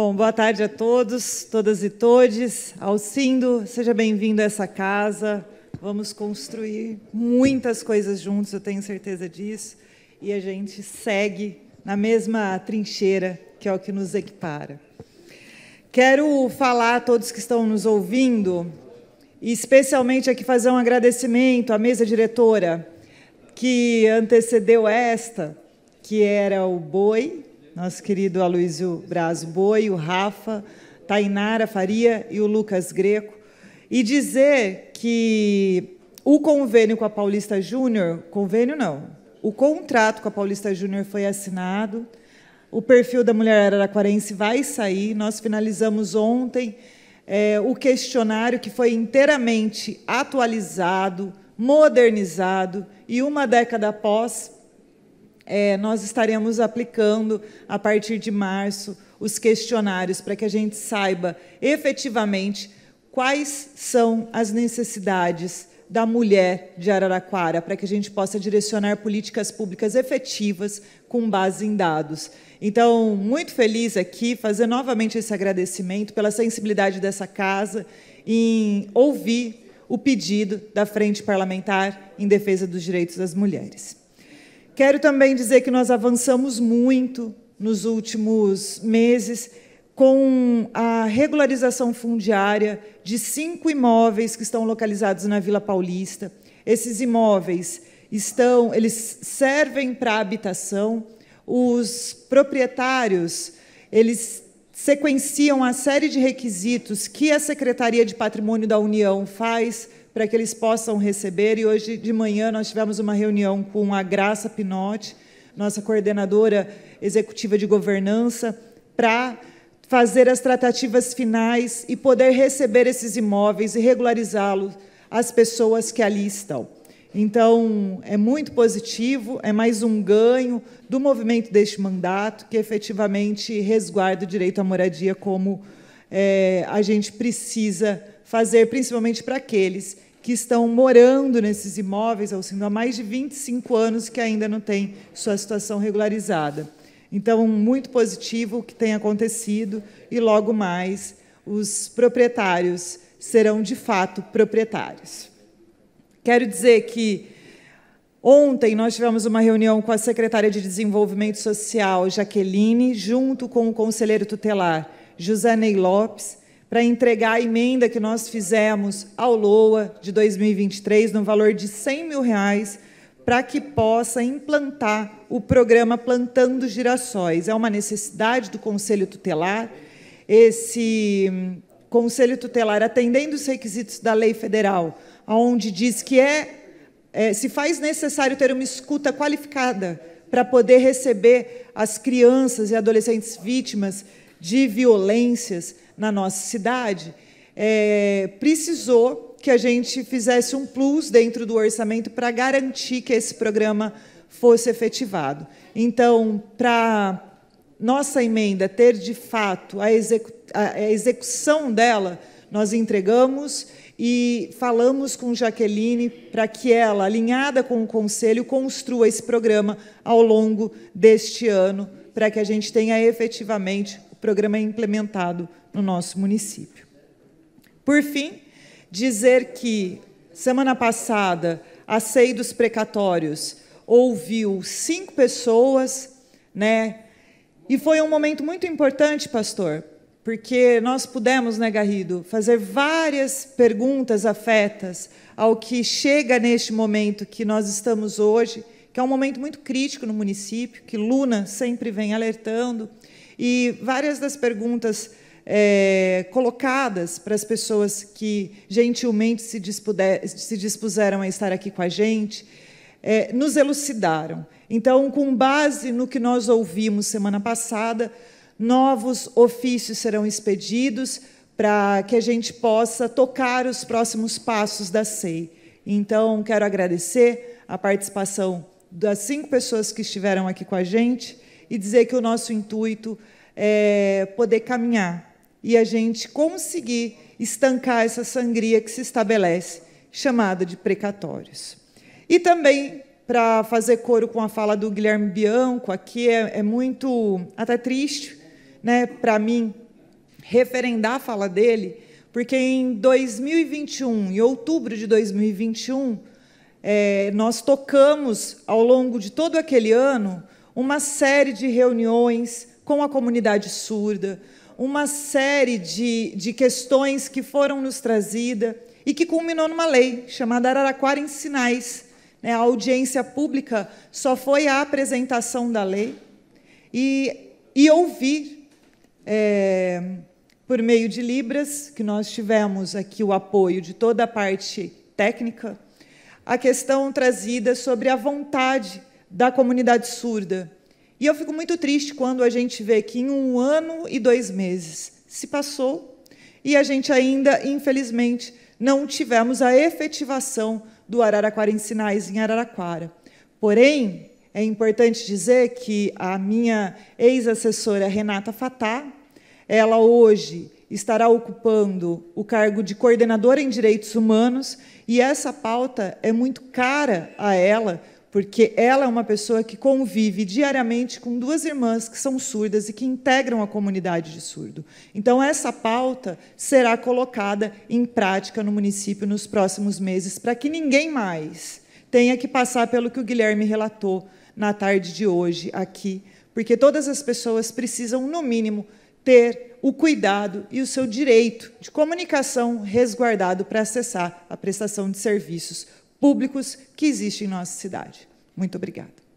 Bom, boa tarde a todos, todas e todes. Alcindo, seja bem-vindo a essa casa. Vamos construir muitas coisas juntos, eu tenho certeza disso. E a gente segue na mesma trincheira, que é o que nos equipara. Quero falar a todos que estão nos ouvindo, e especialmente aqui fazer um agradecimento à mesa diretora que antecedeu esta, que era o Boi, nosso querido Aloysio Braz Boi, o Rafa, Tainara Faria e o Lucas Greco, e dizer que o convênio com a Paulista Júnior, convênio não, o contrato com a Paulista Júnior foi assinado, o perfil da mulher Araraquarense vai sair, nós finalizamos ontem é, o questionário que foi inteiramente atualizado, modernizado, e uma década após, é, nós estaremos aplicando a partir de março os questionários para que a gente saiba efetivamente quais são as necessidades da mulher de Araraquara, para que a gente possa direcionar políticas públicas efetivas com base em dados. Então, muito feliz aqui, fazer novamente esse agradecimento pela sensibilidade dessa casa em ouvir o pedido da Frente Parlamentar em Defesa dos Direitos das Mulheres. Quero também dizer que nós avançamos muito nos últimos meses com a regularização fundiária de cinco imóveis que estão localizados na Vila Paulista. Esses imóveis estão, eles servem para habitação. Os proprietários, eles sequenciam a série de requisitos que a Secretaria de Patrimônio da União faz para que eles possam receber. E hoje de manhã nós tivemos uma reunião com a Graça Pinotti, nossa coordenadora executiva de governança, para fazer as tratativas finais e poder receber esses imóveis e regularizá-los às pessoas que ali estão. Então, é muito positivo, é mais um ganho do movimento deste mandato, que efetivamente resguarda o direito à moradia como é, a gente precisa fazer, principalmente para aqueles que estão morando nesses imóveis, há mais de 25 anos que ainda não tem sua situação regularizada. Então, muito positivo o que tem acontecido e logo mais os proprietários serão de fato proprietários. Quero dizer que ontem nós tivemos uma reunião com a secretária de Desenvolvimento Social, Jaqueline, junto com o conselheiro tutelar, Josanei Lopes, para entregar a emenda que nós fizemos ao LOA de 2023, no valor de 100 mil reais, para que possa implantar o programa Plantando Girassóis. É uma necessidade do Conselho Tutelar. Esse hum, Conselho Tutelar, atendendo os requisitos da lei federal, onde diz que é, é se faz necessário ter uma escuta qualificada para poder receber as crianças e adolescentes vítimas de violências, na nossa cidade, é, precisou que a gente fizesse um plus dentro do orçamento para garantir que esse programa fosse efetivado. Então, para nossa emenda ter de fato a, execu a execução dela, nós entregamos e falamos com Jaqueline para que ela, alinhada com o Conselho, construa esse programa ao longo deste ano, para que a gente tenha efetivamente o programa implementado no nosso município. Por fim, dizer que semana passada a CEI dos precatórios ouviu cinco pessoas, né? E foi um momento muito importante, pastor, porque nós pudemos, né, Garrido, fazer várias perguntas afetas ao que chega neste momento que nós estamos hoje, que é um momento muito crítico no município, que Luna sempre vem alertando, e várias das perguntas é, colocadas para as pessoas que gentilmente se, dispuder, se, dispuseram a estar aqui com a gente, é, nos elucidaram. Então, com base no que nós ouvimos semana passada, novos ofícios serão expedidos para que a gente possa tocar os próximos passos da SEI. Então, quero agradecer a participação das cinco pessoas que estiveram aqui com a gente e dizer que o nosso intuito é poder caminhar e a gente conseguir estancar essa sangria que se estabelece, chamada de precatórios. E também, para fazer coro com a fala do Guilherme Bianco, aqui é, é muito até triste né, para mim referendar a fala dele, porque em 2021, em outubro de 2021, é, nós tocamos, ao longo de todo aquele ano, uma série de reuniões com a comunidade surda, uma série de, de questões que foram nos trazidas e que culminou numa lei chamada Araraquara em Sinais. Né? A audiência pública só foi a apresentação da lei e, e ouvir, é, por meio de Libras, que nós tivemos aqui o apoio de toda a parte técnica, a questão trazida sobre a vontade da comunidade surda e eu fico muito triste quando a gente vê que em um ano e dois meses se passou e a gente ainda, infelizmente, não tivemos a efetivação do Araraquara em Sinais em Araraquara. Porém, é importante dizer que a minha ex-assessora Renata Fatá, ela hoje estará ocupando o cargo de coordenadora em direitos humanos e essa pauta é muito cara a ela, porque ela é uma pessoa que convive diariamente com duas irmãs que são surdas e que integram a comunidade de surdo. Então, essa pauta será colocada em prática no município nos próximos meses, para que ninguém mais tenha que passar pelo que o Guilherme relatou na tarde de hoje aqui, porque todas as pessoas precisam, no mínimo, ter o cuidado e o seu direito de comunicação resguardado para acessar a prestação de serviços públicos que existem em nossa cidade. Muito obrigada.